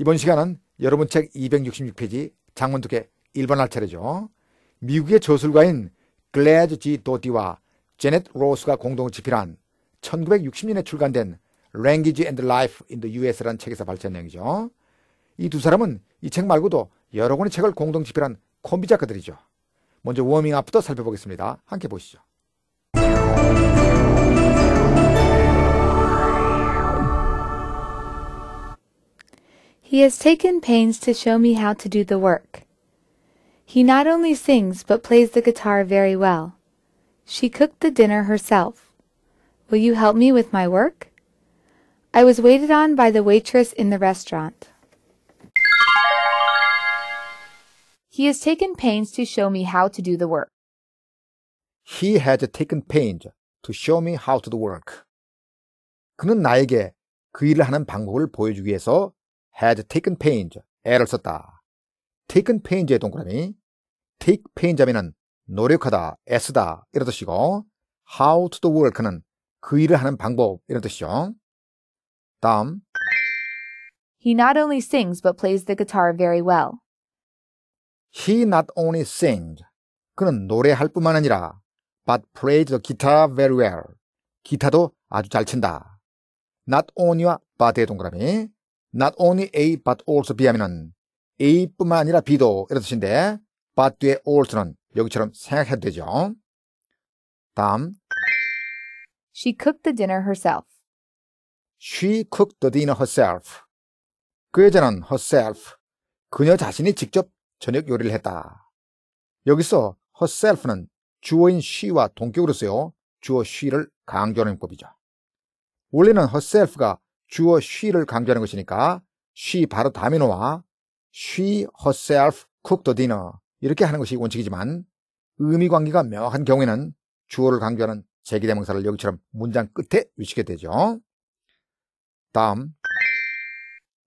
이번 시간은 여러분 책 266페이지 장문 두께 일반할 차례죠. 미국의 저술가인 글래즈 지도디와 제넷 로스가 공동 집필한 1960년에 출간된 Language and Life in the US라는 책에서 발췌한 내용이죠. 이 두 사람은 이 책 말고도 여러 권의 책을 공동 집필한 콤비 작가들이죠. 먼저 워밍업부터 살펴보겠습니다. 함께 보시죠. He has taken pains to show me how to do the work. He not only sings but plays the guitar very well. She cooked the dinner herself. Will you help me with my work? I was waited on by the waitress in the restaurant. He has taken pains to show me how to do the work. He had taken pains to show me how to do the work. 그는 나에게 그 일을 하는 방법을 보여주기 위해서 has taken pains, 애를 썼다. taken pains의 동그라미, take pains 하면은 노력하다, 애쓰다 이런 뜻이고 how to do work는 그 일을 하는 방법 이런 뜻이죠. 다음 He not only sings but plays the guitar very well. He not only sings 그는 노래할 뿐만 아니라 but plays the guitar very well. 기타도 아주 잘 친다. not only와 but의 동그라미 not only A but also B 하면 A뿐만 아니라 B도 이런 뜻인데 but 뒤에 also는 여기처럼 생각해도 되죠. 다음 She cooked the dinner herself. She cooked the dinner herself. 그 여자는 herself, 그녀 자신이 직접 저녁 요리를 했다. 여기서 herself는 주어인 she와 동격으로서요. 주어 she를 강조하는 법이죠. 원래는 herself가 주어 she를 강조하는 것이니까 she 바로 다음에 놓아 she herself cooked dinner 이렇게 하는 것이 원칙이지만 의미 관계가 명확한 경우에는 주어를 강조하는 제기대명사를 여기처럼 문장 끝에 위치게 되죠. 다음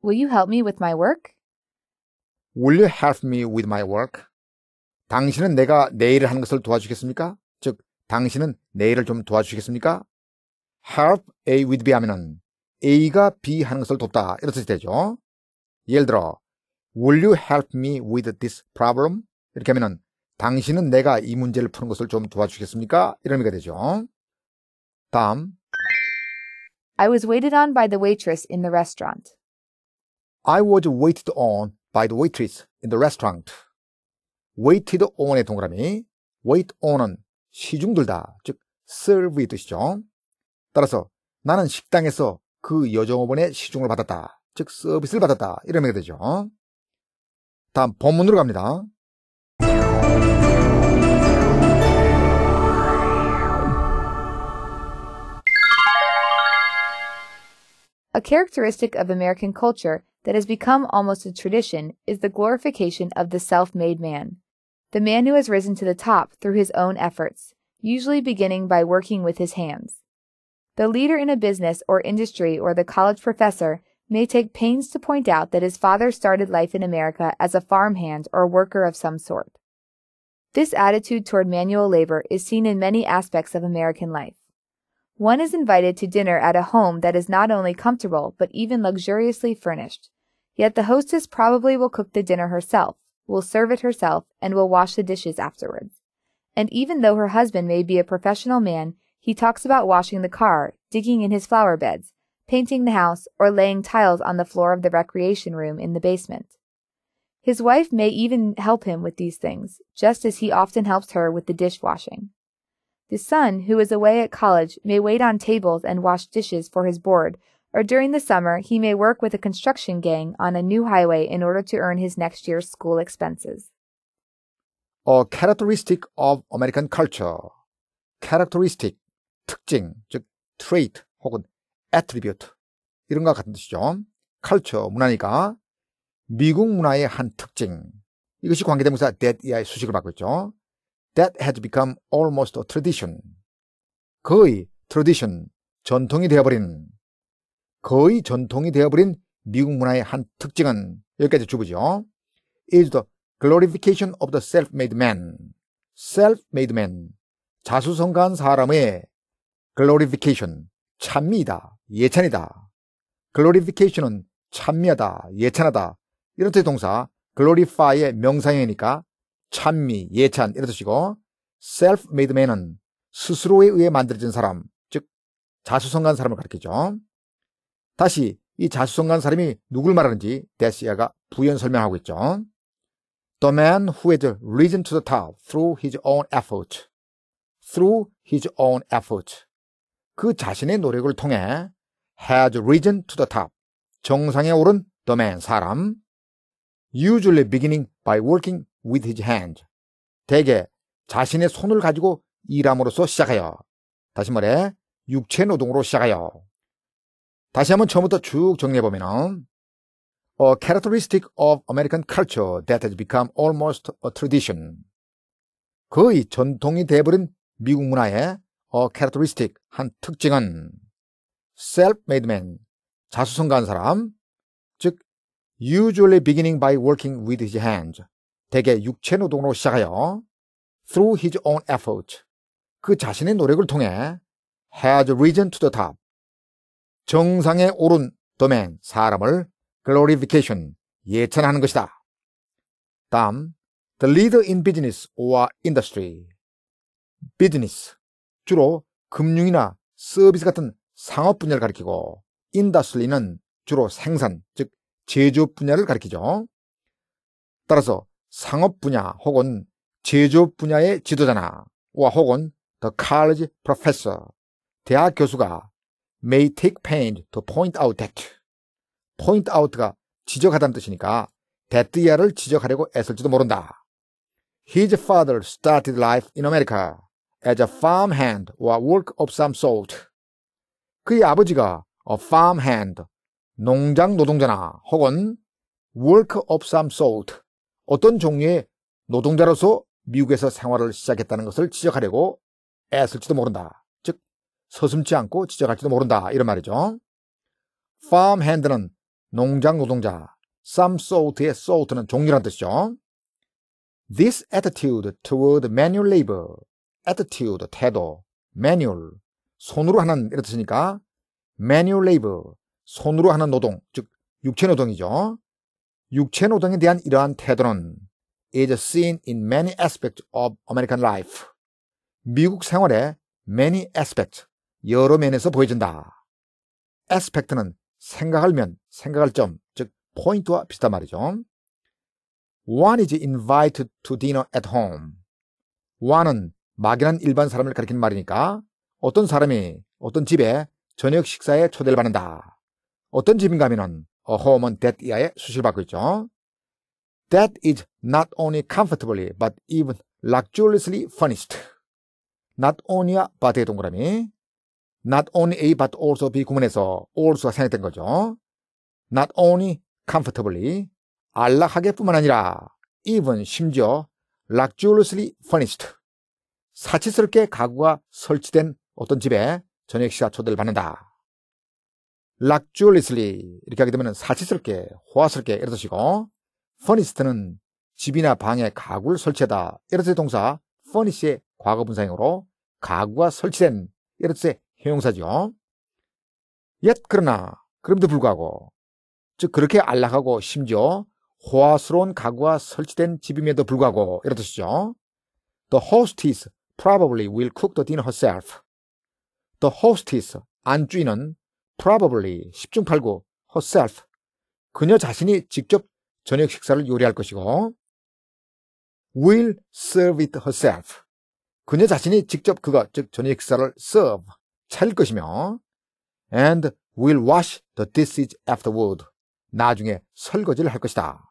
Will you help me with my work? Will you help me with my work? 당신은 내가 내 일을 하는 것을 도와주겠습니까? 즉, 당신은 내 일을 좀 도와주시겠습니까? Help A with B 하면은 A가 B 하는 것을 돕다. 이런 뜻이 되죠. 예를 들어, Will you help me with this problem? 이렇게 하면은 당신은 내가 이 문제를 푸는 것을 좀 도와주겠습니까? 이런 의미가 되죠. 다음. I was waited on by the waitress in the restaurant. I was waited on by the waitress in the restaurant. waited on의 동그라미. wait on은 시중 들다, 즉 serve의 뜻이죠. 따라서 나는 식당에서 그 여정업원의 시중을 받았다. 즉 서비스를 받았다. 이러면 되죠. 다음 본문으로 갑니다. A characteristic of American culture that has become almost a tradition is the glorification of the self-made man. The man who has risen to the top through his own efforts, usually beginning by working with his hands. The leader in a business or industry or the college professor may take pains to point out that his father started life in America as a farmhand or worker of some sort. This attitude toward manual labor is seen in many aspects of American life. One is invited to dinner at a home that is not only comfortable but even luxuriously furnished. Yet the hostess probably will cook the dinner herself, will serve it herself, and will wash the dishes afterwards. And even though her husband may be a professional man, he talks about washing the car, digging in his flower beds, painting the house, or laying tiles on the floor of the recreation room in the basement. His wife may even help him with these things, just as he often helps her with the dishwashing. The son, who is away at college, may wait on tables and wash dishes for his board, or during the summer, he may work with a construction gang on a new highway in order to earn his next year's school expenses. A characteristic of American culture. Characteristic 특징, 즉 trait 혹은 attribute 이런 것 같은 뜻이죠. culture 문화니까 미국 문화의 한 특징. 이것이 관계대명사 that 이하의 수식을 받고 있죠. That has become almost a tradition. 거의 tradition, 전통이 되어버린, 거의 전통이 되어버린 미국 문화의 한 특징은 여기까지 주부죠. is the glorification of the self-made man. self-made man. 자수성가한 사람의 glorification, 찬미이다, 예찬이다. glorification은 찬미하다, 예찬하다. 이런 뜻의 동사, glorify의 명사형이니까 찬미, 예찬 이런 뜻이고 self-made man은 스스로에 의해 만들어진 사람, 즉 자수성가한 사람을 가리키죠. 다시 이 자수성가한 사람이 누굴 말하는지 데시아가 부연 설명하고 있죠. The man who has risen to the top through his own effort. through his own effort. 그 자신의 노력을 통해 has risen to the top. 정상에 오른 the man, 사람. usually beginning by working with his hand. s 대개 자신의 손을 가지고 일함으로써 시작하여. 다시 말해, 육체 노동으로 시작하여. 다시 한번 처음부터 쭉 정리해보면, a characteristic of American culture that has become almost a tradition. 거의 전통이 되어버린 미국 문화의 어, characteristic, 한 특징은 self-made man, 자수성가한 사람, 즉 usually beginning by working with his hands, 대개 육체 노동으로 시작하여 through his own effort, 그 자신의 노력을 통해 has risen to the top, 정상에 오른 the man, 사람을 glorification, 예찬하는 것이다. 다음, the leader in business or industry, business, 주로 금융이나 서비스 같은 상업 분야를 가리키고 인더스리는 주로 생산, 즉 제조업 분야를 가리키죠. 따라서 상업 분야 혹은 제조업 분야의 지도자나 와 혹은 the college professor, 대학 교수가 may take pains to point out that. point out가 지적하다는 뜻이니까 that 이하를 지적하려고 애쓸지도 모른다. His father started life in America. as a farmhand or work of some sort. 그의 아버지가 a farmhand, 농장 노동자나 혹은 work of some sort, 어떤 종류의 노동자로서 미국에서 생활을 시작했다는 것을 지적하려고 애쓸지도 모른다. 즉, 서슴지 않고 지적할지도 모른다. 이런 말이죠. farmhand는 농장 노동자, some sort의 sort는 종류란 뜻이죠. This attitude toward manual labor attitude, 태도, manual, 손으로 하는, 이렇다 쓰니까 manual labor, 손으로 하는 노동, 즉, 육체노동이죠. 육체노동에 대한 이러한 태도는 is seen in many aspects of American life. 미국 생활의 many aspects, 여러 면에서 보여진다. aspect는 생각할 면, 생각할 점, 즉 포인트와 비슷한 말이죠. One is invited to dinner at home. One은 마귀는 일반 사람을 가리키는 말이니까 어떤 사람이 어떤 집에 저녁 식사에 초대를 받는다. 어떤 집인가 하면은 a home on that 이하에 수시를 받고 있죠. That is not only comfortably but even luxuriously furnished. not only야 바드의 동그라미. not only A but also B 구문에서 also가 생략된 거죠. not only comfortably 안락하게 뿐만 아니라 even 심지어 luxuriously furnished 사치스럽게 가구가 설치된 어떤 집에 저녁 식사 초대를 받는다. 락주얼리슬리 이렇게 하게 되면 사치스럽게 호화스럽게 이런 뜻이고 퍼니스트는 집이나 방에 가구를 설치하다 이런 뜻의 동사 퍼니시의 과거 분사형으로 가구가 설치된 이런 뜻의 형용사죠. 옛 그러나 그럼에도 불구하고 즉 그렇게 안락하고 심지어 호화스러운 가구가 설치된 집임에도 불구하고 이런 뜻이죠. The host is probably will cook the dinner herself. The hostess, 안주인은 probably 10중 8구 herself, 그녀 자신이 직접 저녁 식사를 요리할 것이고 will serve it herself, 그녀 자신이 직접 그가 즉 저녁 식사를 serve, 차릴 것이며 and will wash the dishes afterward, 나중에 설거지를 할 것이다.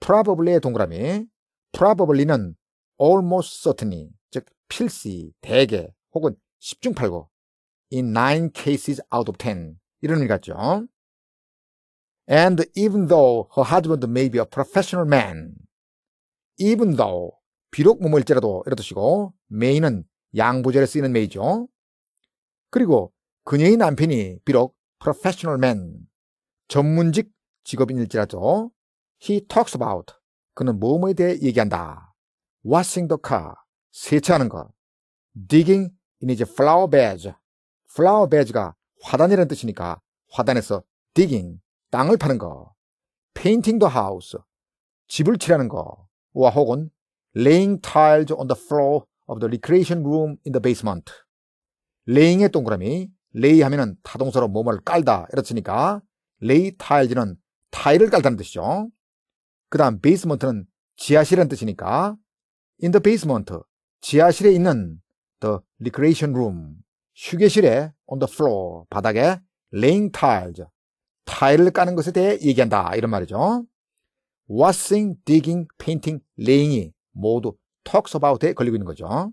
probably의 동그라미, probably는 almost certainly, 필시, 대개 혹은 10중 8구 in 9 cases out of 10 이런 의미 같죠. And even though her husband may be a professional man even though 비록 뭐뭐일지라도 이렇듯이고 may는 양보절에 쓰이는 may죠. 그리고 그녀의 남편이 비록 professional man 전문직 직업인일지라도 he talks about 그는 뭐뭐에 대해 얘기한다. washing the car 세차하는 것. digging in 이제 flower beds. flower beds가 화단이라는 뜻이니까 화단에서 digging 땅을 파는 거. painting the house 집을 칠하는 거와 혹은 laying tiles on the floor of the recreation room in the basement. laying의 동그라미 lay 하면은 타동사로 몸을 깔다 이렇으니까 lay tiles는 타일을 깔다는 뜻이죠. 그 다음 basement는 지하실이라는 뜻이니까 in the basement 지하실에 있는 the recreation room, 휴게실에 on the floor, 바닥에 laying tiles, 타일을 까는 것에 대해 얘기한다. 이런 말이죠. washing, digging, painting, laying이 모두 talks about에 걸리고 있는 거죠.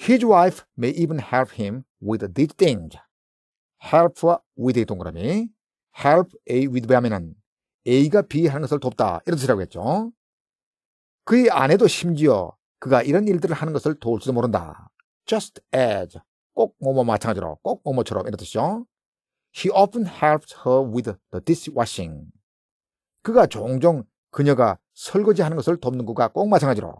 His wife may even help him with these things. help와 with의 동그라미. help A with 하면은 A가 B 하는 것을 돕다. 이런 뜻이라고 했죠. 그의 아내도 심지어 그가 이런 일들을 하는 것을 도울지도 모른다. Just as 꼭 뭐 뭐 마찬가지로 꼭 뭐뭐처럼 이런 뜻이죠. He often h e l p s her with the dishwashing. 그가 종종 그녀가 설거지하는 것을 돕는 것과 꼭 마찬가지로.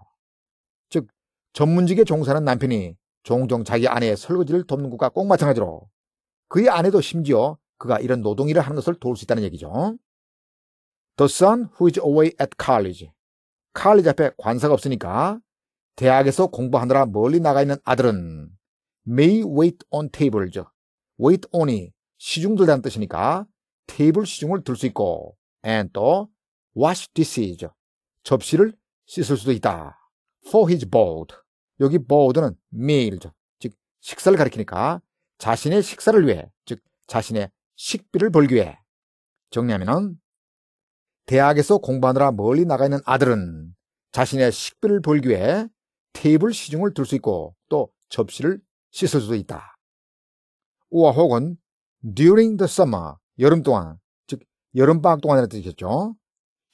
즉 전문직에 종사하는 남편이 종종 자기 아내의 설거지를 돕는 것과 꼭 마찬가지로 그의 아내도 심지어 그가 이런 노동 일을 하는 것을 도울 수 있다는 얘기죠. The son who is away at college. 칼리지 앞에 관사가 없으니까 대학에서 공부하느라 멀리 나가 있는 아들은 may wait on table죠. wait on이 시중 들다는 뜻이니까 테이블 시중을 들 수 있고 and 또 wash dishes죠. 접시를 씻을 수도 있다. for his board. 여기 board는 meal죠. 즉 식사를 가리키니까 자신의 식사를 위해 즉 자신의 식비를 벌기 위해 정리하면은 대학에서 공부하느라 멀리 나가 있는 아들은 자신의 식비를 벌기 위해 테이블 시중을 둘수 있고 또 접시를 씻을 수도 있다. 우와 혹은 during the summer, 여름 동안, 즉 여름 방학 동안이라는 뜻이겠죠.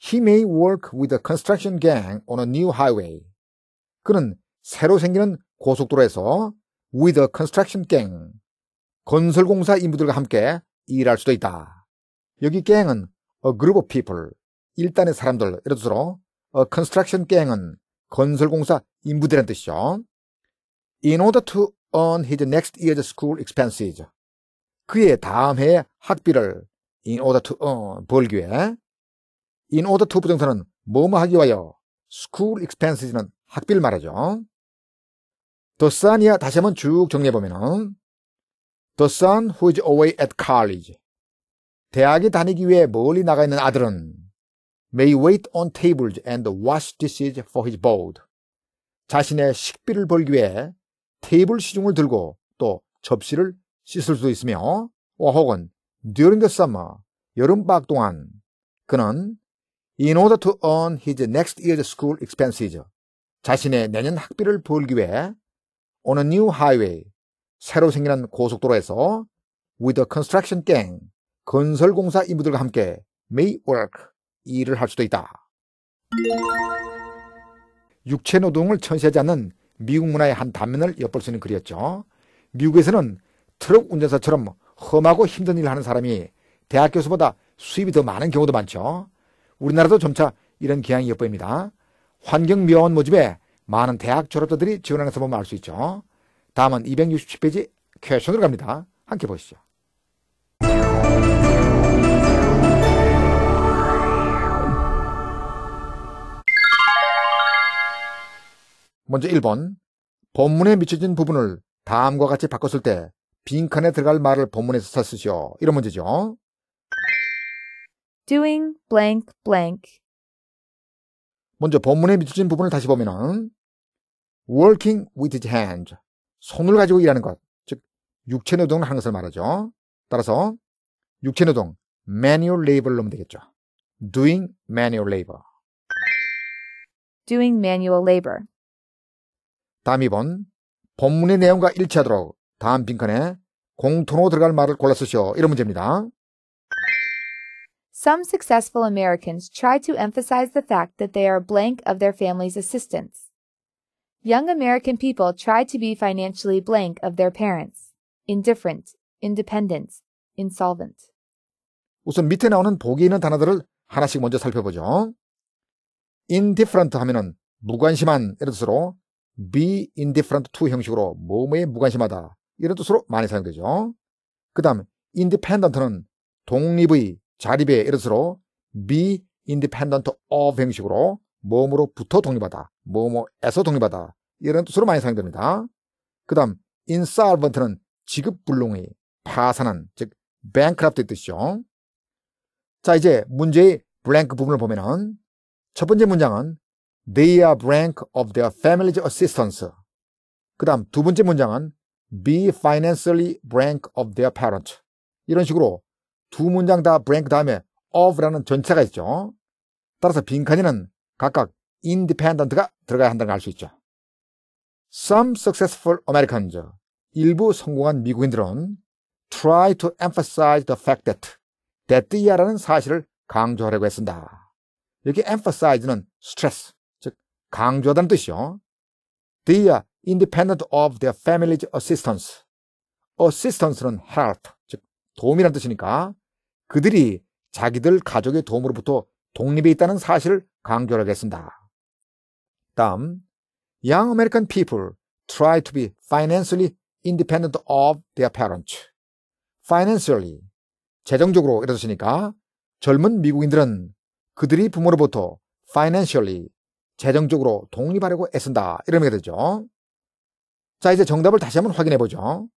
He may work with a construction gang on a new highway. 그는 새로 생기는 고속도로에서 with a construction gang, 건설공사 인부들과 함께 일할 수도 있다. 여기 gang은 a group of people, 일단의 사람들, 예를 들어 a construction gang은 건설공사 인부들란 뜻이죠. In order to earn his next year's school expenses. 그의 다음 해 학비를 in order to earn 벌기 위해 in order to 부정사는 뭐뭐 하기 위하여 school expenses는 학비를 말하죠. The son이야 다시 한번 쭉 정리해보면은 The son who is away at college 대학에 다니기 위해 멀리 나가 있는 아들은 may wait on tables and wash dishes for his board 자신의 식비를 벌기 위해 테이블 시중을 들고 또 접시를 씻을 수도 있으며 혹은 during the summer, 여름방학 동안 그는 in order to earn his next year's school expenses, 자신의 내년 학비를 벌기 위해 on a new highway, 새로 생기는 고속도로에서 with a construction gang, 건설공사 인부들과 함께 may work, 일을 할 수도 있다. 육체 노동을 천시하지 않는 미국 문화의 한 단면을 엿볼 수 있는 글이었죠. 미국에서는 트럭 운전사처럼 험하고 힘든 일을 하는 사람이 대학 교수보다 수입이 더 많은 경우도 많죠. 우리나라도 점차 이런 기향이 엿보입니다. 환경미화원 모집에 많은 대학 졸업자들이 지원하는 것을 보면 알 수 있죠. 다음은 267페이지 퀘션으로 갑니다. 함께 보시죠. 먼저 1번 본문에 미쳐진 부분을 다음과 같이 바꿨을 때 빈칸에 들어갈 말을 본문에서 찾으시오. 이런 문제죠. doing blank blank 먼저 본문에 미쳐진 부분을 다시 보면은 working with his hand 손을 가지고 일하는 것, 즉 육체 노동을 하는 것을 말하죠. 따라서 육체 노동 manual labor로 하면 되겠죠. doing manual labor doing manual labor 다음 2번 본문의 내용과 일치하도록 다음 빈칸에 공통으로 들어갈 말을 골라 쓰시오. 이런 문제입니다. Some successful Americans try to emphasize the fact that they are blank of their family's assistance. Young American people try to be financially blank of their parents. Indifferent, independent, insolvent. 우선 밑에 나오는 보기 있는 단어들을 하나씩 먼저 살펴보죠. indifferent 하면은 무관심한 이런 뜻으로 be indifferent to 형식으로 뭐뭐에 무관심하다 이런 뜻으로 많이 사용되죠. 그 다음 independent는 독립의 자립의 이런 뜻으로 be independent of 형식으로 뭐뭐로부터 독립하다 뭐뭐에서 독립하다 이런 뜻으로 많이 사용됩니다. 그 다음 insolvent는 지급불능의 파산한 즉 bankrupt의 뜻이죠. 자 이제 문제의 블랭크 부분을 보면은 첫 번째 문장은 They are b rank of their family's a s s i s t a n c e 그 다음 두 번째 문장은 be financially b rank of their parent. s 이런 식으로 두 문장 다 b rank 다음에 of라는 전체가 있죠. 따라서 빈칸에는 각각 independent가 들어가야 한다는 걸 알 수 있죠. Some successful Americans, 일부 성공한 미국인들은 try to emphasize the fact that, that they a r e 라는 사실을 강조하려고 했습니다. 여기 emphasize는 stress, 강조하다는 뜻이요. They are independent of their family's assistance. assistance는 help, 즉 도움이란 뜻이니까 그들이 자기들 가족의 도움으로부터 독립해 있다는 사실을 강조하겠습니다. 다음, young American people try to be financially independent of their parents. financially, 재정적으로 이러시니까 젊은 미국인들은 그들이 부모로부터 financially, 재정적으로 독립하려고 애쓴다. 되죠. 자, 이제 정답을 다시 한번 확인해 보죠.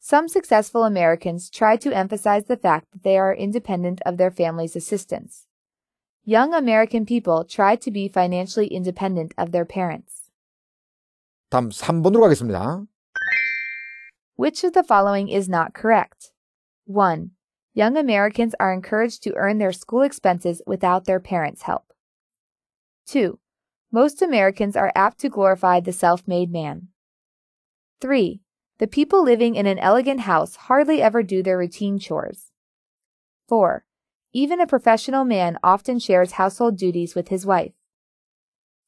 Some successful Americans try to emphasize the fact that they are independent of their family's assistance. Young American people try to be financially independent of their parents. 다음 3번으로 가겠습니다. Which of the following is not correct? 1. Young Americans are encouraged to earn their school expenses without their parents' help. 2. Most Americans are apt to glorify the self made man. 3. The people living in an elegant house hardly ever do their routine chores. 4. Even a professional man often shares household duties with his wife.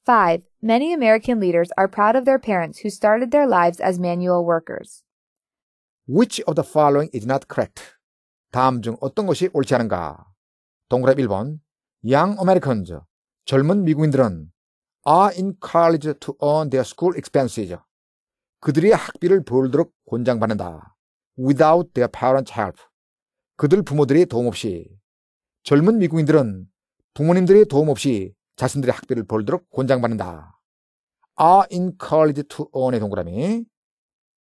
5. Many American leaders are proud of their parents who started their lives as manual workers. Which of the following is not correct? 다음 중 어떤 것이 옳지 않은가? 동그랗 1번, Young Americans, 젊은 미국인들은 are encouraged to earn their school expenses. 그들이 학비를 벌도록 권장받는다. without their parents' help. 그들 부모들의 도움 없이. 젊은 미국인들은 부모님들의 도움 없이 자신들의 학비를 벌도록 권장받는다. are encouraged to earn의 동그라미.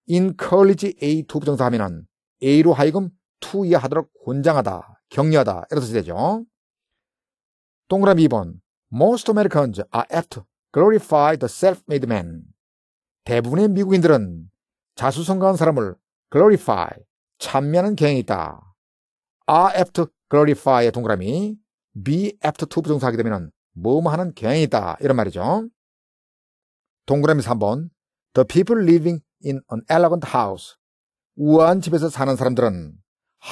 encourage A to 부정사하면은 A로 하여금 to 이하하도록 권장하다, 격려하다. 이렇게 되죠. 동그라미 2번. Most Americans are apt to glorify the self-made man. 대부분의 미국인들은 자수성가한 사람을 glorify, 찬미하는 경향이 있다. are apt to glorify의 동그라미, be apt to 부정사하게 되면 뭐뭐 하는 경향이 있다. 이런 말이죠. 동그라미 3번 The people living in an elegant house 우아한 집에서 사는 사람들은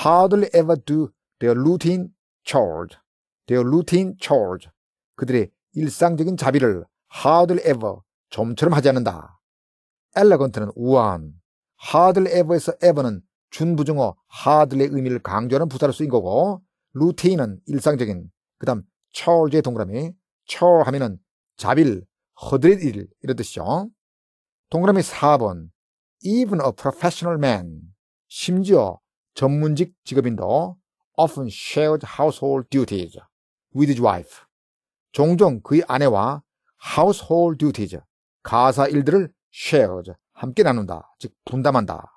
hardly ever do their routine chores their routine chores 그들의 일상적인 자비를 하드 r 에버 좀처럼 하지 않는다. 엘레건트는 우아한, 하드 r 에버에서에버는 준부정어 하드 r 의 의미를 강조하는 부사로 쓰인 거고 루테인은 일상적인, 그 다음 철제 동그라미, 철 하면은 자빌, 허드릴일 이런 뜻이죠. 동그라미 4번 even a professional man 심지어 전문직 직업인도 often shared household duties with his wife 종종 그의 아내와 household duties, 가사 일들을 shares, 함께 나눈다, 즉 분담한다.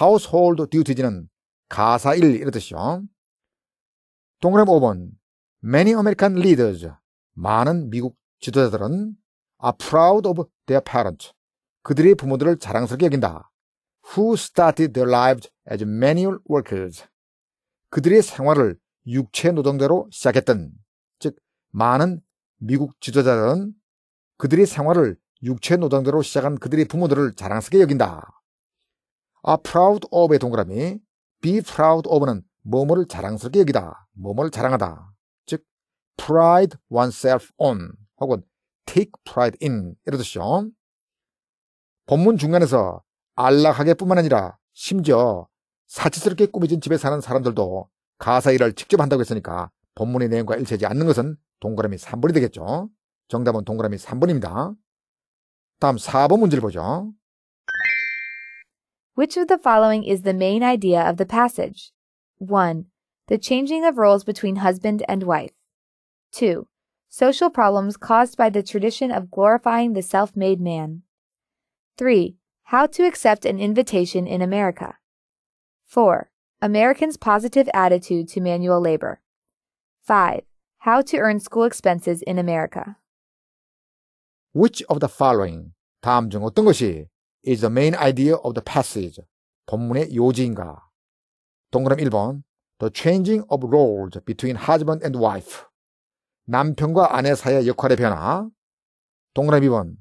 household duties는 가사 일 이런 뜻이요. 동그라미 5번 Many American leaders, 많은 미국 지도자들은 are proud of their parents, 그들의 부모들을 자랑스럽게 여긴다. Who started their lives as manual workers, 그들의 생활을 육체 노동자로 시작했던 많은 미국 지도자들은 그들의 생활을 육체 노동자로 시작한 그들의 부모들을 자랑스럽게 여긴다. A proud of의 동그라미, be proud of는 뭐뭐를 자랑스럽게 여기다, 뭐뭐를 자랑하다. 즉, pride oneself on 혹은 take pride in 이런 뜻이죠. 본문 중간에서 안락하게 뿐만 아니라 심지어 사치스럽게 꾸며진 집에 사는 사람들도 가사 일을 직접 한다고 했으니까 본문의 내용과 일치하지 않는 것은 동그라미 3번이 되겠죠. 정답은 동그라미 3번입니다. 다음 4번 문제를 보죠. Which of the following is the main idea of the passage? 1. The changing of roles between husband and wife. 2. Social problems caused by the tradition of glorifying the self made man. 3. How to accept an invitation in America. 4. Americans' positive attitude to manual labor. 5. How to earn school expenses in America. Which of the following 다음 중 어떤 것이 is the main idea of the passage 본문의 요지인가? 동그라미 1번 The changing of roles between husband and wife 남편과 아내 사이의 역할의 변화 동그라미 2번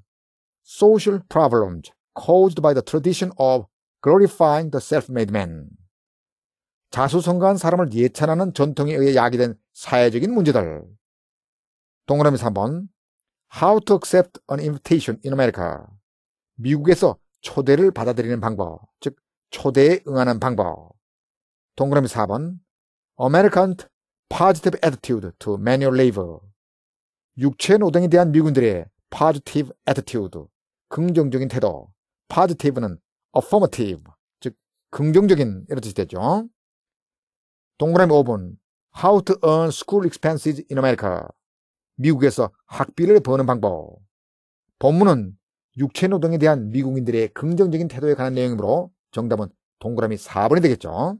Social problems caused by the tradition of glorifying the self-made man 자수성가한 사람을 예찬하는 전통에 의해 야기된 사회적인 문제들. 동그라미 3번 How to accept an invitation in America 미국에서 초대를 받아들이는 방법, 즉 초대에 응하는 방법. 동그라미 4번 American Positive Attitude to Manual Labor 육체 노동에 대한 미군들의 Positive Attitude, 긍정적인 태도, Positive는 Affirmative, 즉 긍정적인 이런 뜻이 되죠. 동그라미 5번 How to earn school expenses in America 미국에서 학비를 버는 방법 본문은 육체노동에 대한 미국인들의 긍정적인 태도에 관한 내용이므로 정답은 동그라미 4번이 되겠죠.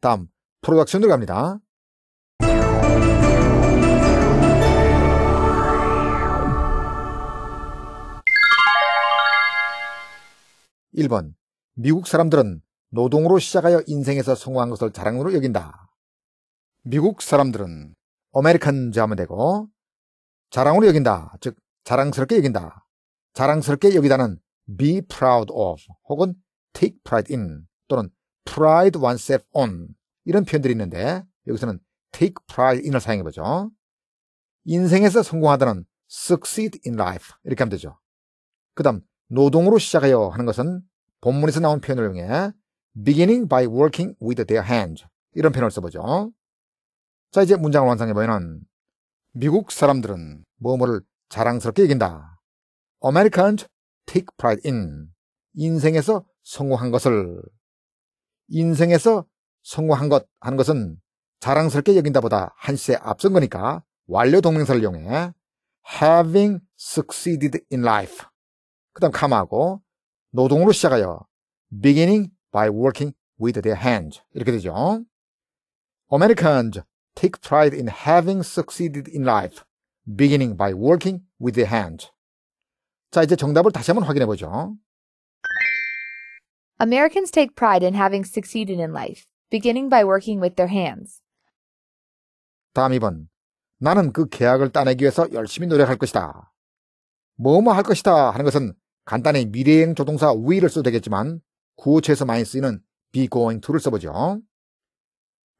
다음 프로덕션으로 갑니다. (1번) 미국 사람들은 노동으로 시작하여 인생에서 성공한 것을 자랑으로 여긴다. 미국 사람들은 어메리칸 자하면 되고 자랑으로 여긴다. 즉 자랑스럽게 여긴다. 자랑스럽게 여기다는 be proud of 혹은 take pride in 또는 pride oneself on 이런 표현들이 있는데 여기서는 take pride in을 사용해보죠. 인생에서 성공하다는 succeed in life 이렇게 하면 되죠. 그 다음 노동으로 시작하여 하는 것은 본문에서 나온 표현을 이용해 beginning by working with their hands. 이런 표현을 써보죠. 자, 이제 문장을 완성해보면 미국 사람들은 뭐뭐를 자랑스럽게 이긴다. Americans take pride in. 인생에서 성공한 것을. 인생에서 성공한 것 하는 것은 자랑스럽게 여긴다 보다 한시에 앞선 거니까 완료 동명사를 이용해 having succeeded in life. 그 다음 감하고 노동으로 시작하여 beginning by working with their hands. 이렇게 되죠. Americans take pride in having succeeded in life, beginning by working with their hands. 자, 이제 정답을 다시 한번 확인해 보죠. Americans take pride in having succeeded in life, beginning by working with their hands. 다음 2번. 나는 그 계약을 따내기 위해서 열심히 노력할 것이다. 뭐뭐 할 것이다 하는 것은 간단히 미래형 조동사 we를 써도 되겠지만 구호체에서 많이 쓰이는 be going to를 써보죠.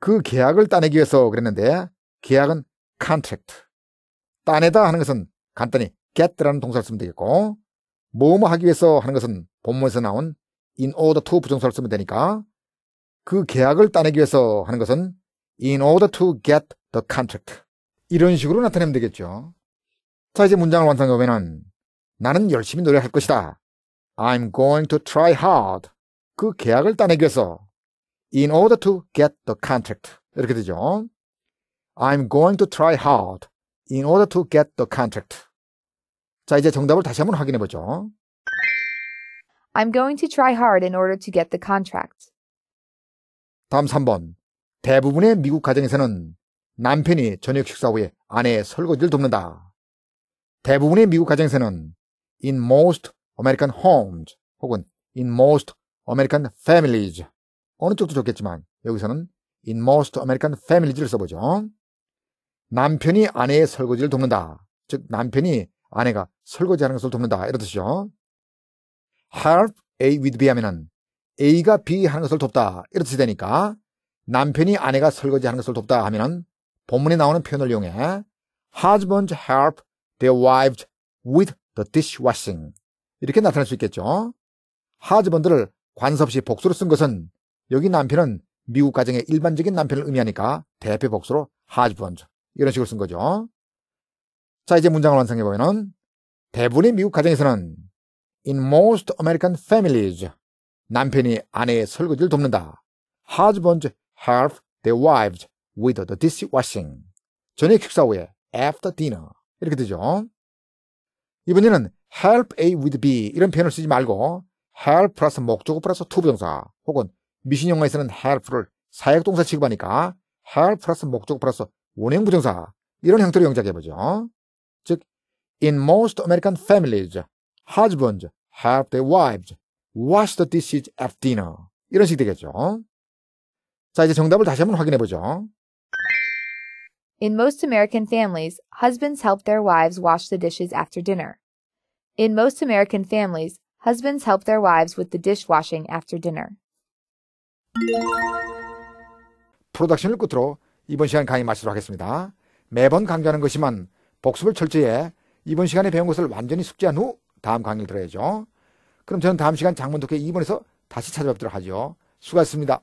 그 계약을 따내기 위해서 그랬는데 계약은 contract. 따내다 하는 것은 간단히 get라는 동사를 쓰면 되겠고 뭐뭐 하기 위해서 하는 것은 본문에서 나온 in order to 부정사를 쓰면 되니까 그 계약을 따내기 위해서 하는 것은 in order to get the contract. 이런 식으로 나타내면 되겠죠. 자, 이제 문장을 완성해보면 나는 열심히 노력할 것이다. I'm going to try hard. 그 계약을 따내기 위해서 in order to get the contract 이렇게 되죠. I'm going to try hard in order to get the contract. 자, 이제 정답을 다시 한번 확인해 보죠. I'm going to try hard in order to get the contract. 다음 3번. 대부분의 미국 가정에서는 남편이 저녁 식사 후에 아내의 설거지를 돕는다. 대부분의 미국 가정에서는 in most American homes 혹은 in most American families. 어느 쪽도 좋겠지만 여기서는 in most American families를 써보죠. 남편이 아내의 설거지를 돕는다. 즉 남편이 아내가 설거지하는 것을 돕는다. 이런 뜻이죠. help A with B 하면은 A가 B 하는 것을 돕다. 이런 뜻이 되니까 남편이 아내가 설거지하는 것을 돕다 하면은 본문에 나오는 표현을 이용해 husbands help their wives with the dishwashing 이렇게 나타낼 수 있겠죠. 하즈번드를 관섭시 복수로 쓴 것은 여기 남편은 미국 가정의 일반적인 남편을 의미하니까 대표 복수로 하즈번드 이런 식으로 쓴 거죠. 자 이제 문장을 완성해 보면은 대부분의 미국 가정에서는 in most American families 남편이 아내의 설거지를 돕는다. husbands help their wives with the dishwashing. 저녁 식사 후에 after dinner 이렇게 되죠. 이번에는 help A with B 이런 표현을 쓰지 말고 have 플러스 목적어 플러스 to 부정사 혹은 미신 영화에서는 help를 사역동사 취급하니까 have 플러스 목적어 플러스 원형 부정사 이런 형태로 영작해보죠. 즉, in most American families, husbands help their wives wash the dishes at dinner. 이런 식이 되겠죠. 자, 이제 정답을 다시 한번 확인해보죠. In most American families, husbands help their wives wash the dishes after dinner. In most American families, Husbands help their wives with the dishwashing after dinner. 프로덕션을 끝으로 이번 시간 강의 마치도록 하겠습니다. 매번 강조하는 것이만 지 복습을 철저히 해 이번 시간에 배운 것을 완전히 숙지한 후 다음 강의를 들어야죠. 그럼 저는 다음 시간 장문 독해 2번에서 다시 찾아뵙도록 하죠. 수고하셨습니다.